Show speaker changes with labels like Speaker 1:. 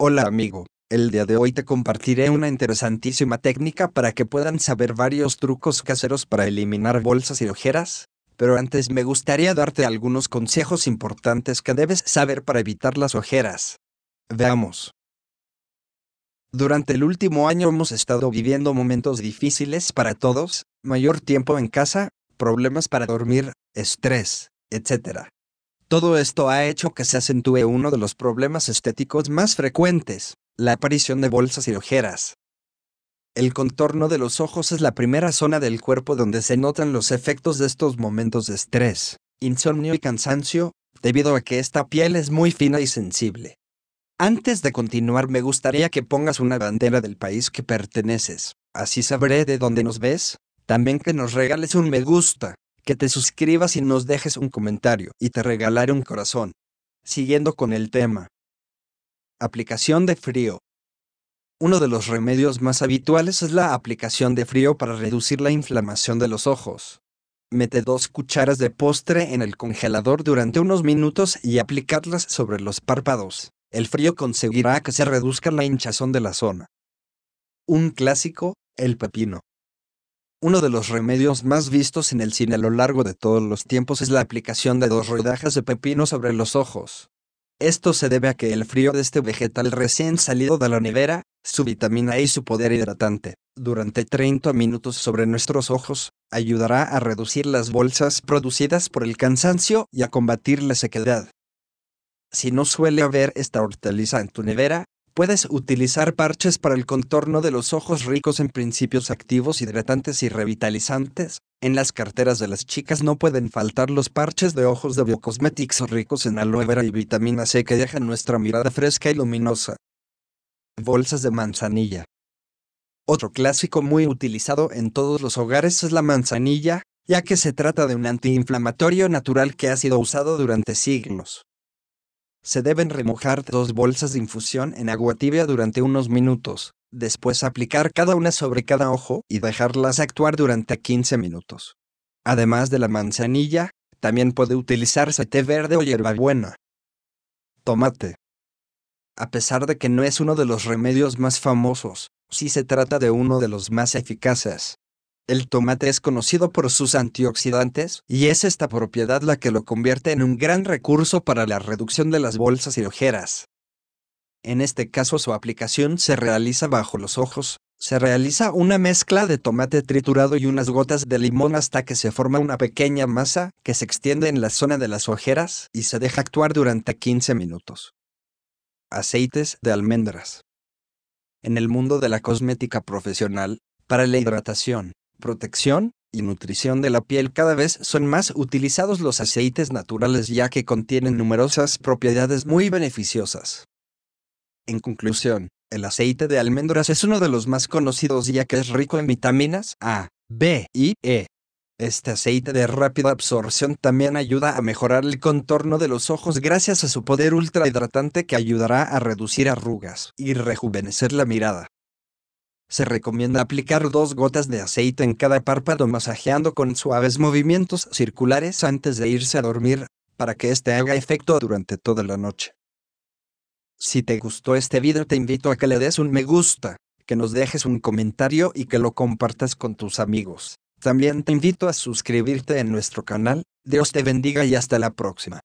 Speaker 1: Hola amigo, el día de hoy te compartiré una interesantísima técnica para que puedan saber varios trucos caseros para eliminar bolsas y ojeras, pero antes me gustaría darte algunos consejos importantes que debes saber para evitar las ojeras. Veamos. Durante el último año hemos estado viviendo momentos difíciles para todos, mayor tiempo en casa, problemas para dormir, estrés, etc. Todo esto ha hecho que se acentúe uno de los problemas estéticos más frecuentes, la aparición de bolsas y ojeras. El contorno de los ojos es la primera zona del cuerpo donde se notan los efectos de estos momentos de estrés, insomnio y cansancio, debido a que esta piel es muy fina y sensible. Antes de continuar me gustaría que pongas una bandera del país que perteneces, así sabré de dónde nos ves, también que nos regales un me gusta, que te suscribas y nos dejes un comentario y te regalaré un corazón. Siguiendo con el tema. Aplicación de frío. Uno de los remedios más habituales es la aplicación de frío para reducir la inflamación de los ojos. Mete dos cucharas de postre en el congelador durante unos minutos y aplicarlas sobre los párpados. El frío conseguirá que se reduzca la hinchazón de la zona. Un clásico, el pepino. Uno de los remedios más vistos en el cine a lo largo de todos los tiempos es la aplicación de dos rodajas de pepino sobre los ojos. Esto se debe a que el frío de este vegetal recién salido de la nevera, su vitamina E y su poder hidratante, durante 30 minutos sobre nuestros ojos, ayudará a reducir las bolsas producidas por el cansancio y a combatir la sequedad. Si no suele haber esta hortaliza en tu nevera, Puedes utilizar parches para el contorno de los ojos ricos en principios activos hidratantes y revitalizantes. En las carteras de las chicas no pueden faltar los parches de ojos de Biocosmetics ricos en aloe vera y vitamina C que dejan nuestra mirada fresca y luminosa. Bolsas de manzanilla. Otro clásico muy utilizado en todos los hogares es la manzanilla, ya que se trata de un antiinflamatorio natural que ha sido usado durante siglos. Se deben remojar dos bolsas de infusión en agua tibia durante unos minutos, después aplicar cada una sobre cada ojo y dejarlas actuar durante 15 minutos. Además de la manzanilla, también puede utilizarse té verde o hierbabuena. Tomate. A pesar de que no es uno de los remedios más famosos, sí se trata de uno de los más eficaces, el tomate es conocido por sus antioxidantes, y es esta propiedad la que lo convierte en un gran recurso para la reducción de las bolsas y ojeras. En este caso su aplicación se realiza bajo los ojos. Se realiza una mezcla de tomate triturado y unas gotas de limón hasta que se forma una pequeña masa que se extiende en la zona de las ojeras y se deja actuar durante 15 minutos. Aceites de almendras. En el mundo de la cosmética profesional, para la hidratación, protección y nutrición de la piel cada vez son más utilizados los aceites naturales ya que contienen numerosas propiedades muy beneficiosas. En conclusión, el aceite de almendras es uno de los más conocidos ya que es rico en vitaminas A, B y E. Este aceite de rápida absorción también ayuda a mejorar el contorno de los ojos gracias a su poder ultra hidratante que ayudará a reducir arrugas y rejuvenecer la mirada. Se recomienda aplicar dos gotas de aceite en cada párpado masajeando con suaves movimientos circulares antes de irse a dormir, para que este haga efecto durante toda la noche. Si te gustó este video te invito a que le des un me gusta, que nos dejes un comentario y que lo compartas con tus amigos. También te invito a suscribirte en nuestro canal, Dios te bendiga y hasta la próxima.